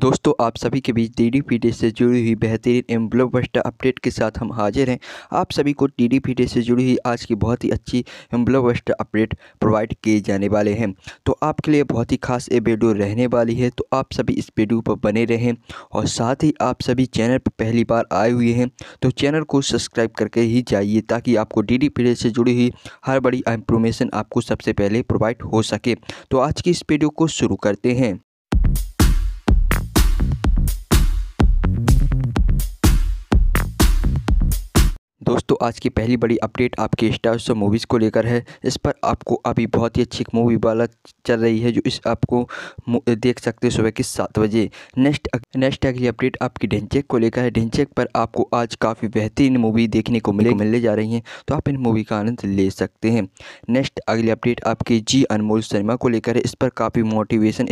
दोस्तों आप सभी के बीच डी डी पी डी से जुड़ी हुई बेहतरीन एवं ब्लॉकबस्टर अपडेट के साथ हम हाजिर हैं आप सभी को डी डी पी डी से जुड़ी हुई आज की बहुत ही अच्छी एवं ब्लॉकबस्टर अपडेट प्रोवाइड किए जाने वाले हैं तो आपके लिए बहुत ही खास ये वीडियो रहने वाली है तो आप सभी इस वीडियो पर बने रहें और साथ ही आप सभी चैनल पर पहली बार आए हुए हैं तो चैनल को सब्सक्राइब करके ही जाइए ताकि आपको डी डी पी डी से जुड़ी हुई हर बड़ी इंफॉर्मेशन आपको सबसे पहले प्रोवाइड हो सके तो आज की इस वीडियो को शुरू करते हैं दोस्तों आज की पहली बड़ी अपडेट आपके स्टार शो मूवीज़ को लेकर है इस पर आपको अभी बहुत ही अच्छी मूवी वाला चल रही है जो इस आपको देख सकते हो सुबह के सात बजे नेक्स्ट नेक्स्ट अगली अपडेट आपकी ढेंचेक को लेकर है ढेंचेक पर आपको आज काफ़ी बेहतरीन मूवी देखने को मिले मिलने जा रही हैं तो आप इन मूवी का आनंद ले सकते हैं नेक्स्ट अगली अपडेट आपकी जी अनमोल शर्मा को लेकर है इस पर काफ़ी मोटिवेशन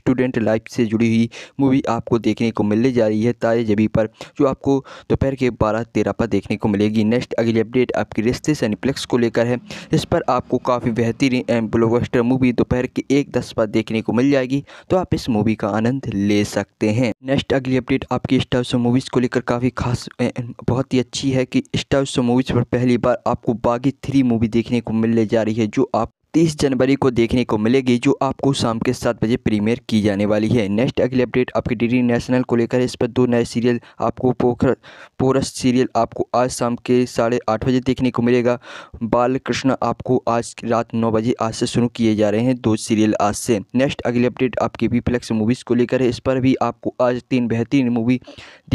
स्टूडेंट लाइफ से जुड़ी हुई मूवी आपको देखने को मिलने जा रही है तारे जबी पर जो आपको दोपहर के बारह तेरह पर देखने को मिलेगी नेक्स्ट लेटेस्ट अगली अपडेट आपकी रिश्ते सनीप्लेक्स को लेकर है इस पर आपको काफ़ी बेहतरीन एम ब्लॉकबस्टर मूवी दोपहर के एक दस पर देखने को मिल जाएगी तो आप इस मूवी का आनंद ले सकते हैं नेक्स्ट अगली अपडेट आपकी शो मूवीज़ को लेकर काफ़ी खास बहुत ही अच्छी है कि शो मूवीज़ पर पहली बार आपको बागी थ्री मूवी देखने को मिलने जा रही है जो आप तीस जनवरी को देखने को मिलेगी जो आपको शाम के सात बजे प्रीमियर की जाने वाली है नेक्स्ट अगली अपडेट आपकी डी नेशनल को लेकर इस पर दो नए सीरियल आपको पोखर पोरस सीरियल आपको आज शाम के साढ़े आठ बजे देखने को मिलेगा बाल कृष्ण आपको आज रात नौ बजे आज से शुरू किए जा रहे हैं दो सीरियल आज से नेक्स्ट अगली अपडेट आपकी वीप्लेक्स मूवीज़ को लेकर है इस पर भी आपको आज तीन बेहतरीन मूवी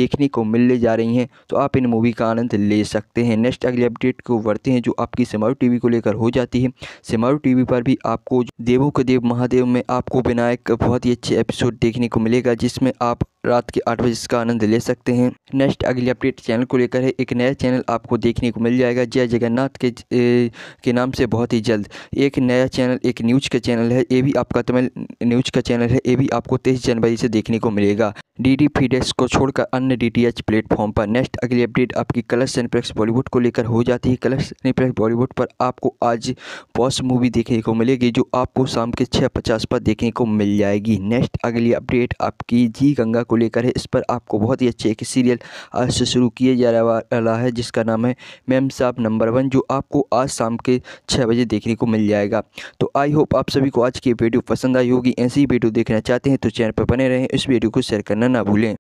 देखने को मिलने जा रही हैं तो आप इन मूवी का आनंद ले सकते हैं नेक्स्ट अगली अपडेट को बढ़ते हैं जो आपकी सिमारू टी को लेकर हो जाती है सिमारू टीवी पर भी आपको देवों के देव महादेव में आपको विनायक का बहुत ही अच्छे एपिसोड देखने को मिलेगा जिसमें आप रात के आठ बजे इसका आनंद ले सकते हैं नेक्स्ट अगली अपडेट चैनल को लेकर है एक नया चैनल आपको देखने को मिल जाएगा जय जगन्नाथ के ए, के नाम से बहुत ही जल्द एक नया चैनल एक न्यूज का चैनल है ये भी आपका तमिल न्यूज का चैनल है ये भी आपको तेईस जनवरी से देखने को मिलेगा डी डी फीडेक्स को छोड़कर अन्य डी टी एच प्लेटफॉर्म पर नेक्स्ट अगली अपडेट आपकी कलर्स सिनेप्लेक्स बॉलीवुड को लेकर हो जाती है कलर्स सिनेप्लेक्स बॉलीवुड पर आपको आज बॉस मूवी देखने को मिलेगी जो आपको शाम के छः पचास पर देखने को मिल जाएगी नेक्स्ट अगली अपडेट आपकी जी गंगा को लेकर है इस पर आपको बहुत ही अच्छे एक सीरियल आज से शुरू किए जा रहा है जिसका नाम है मैम साहब नंबर वन जो आपको आज शाम के छः बजे देखने को मिल जाएगा तो आई होप आप सभी को आज की वीडियो पसंद आई होगी ऐसी वीडियो देखना चाहते हैं तो चैनल पर बने रहें इस वीडियो को शेयर करना ना भूलें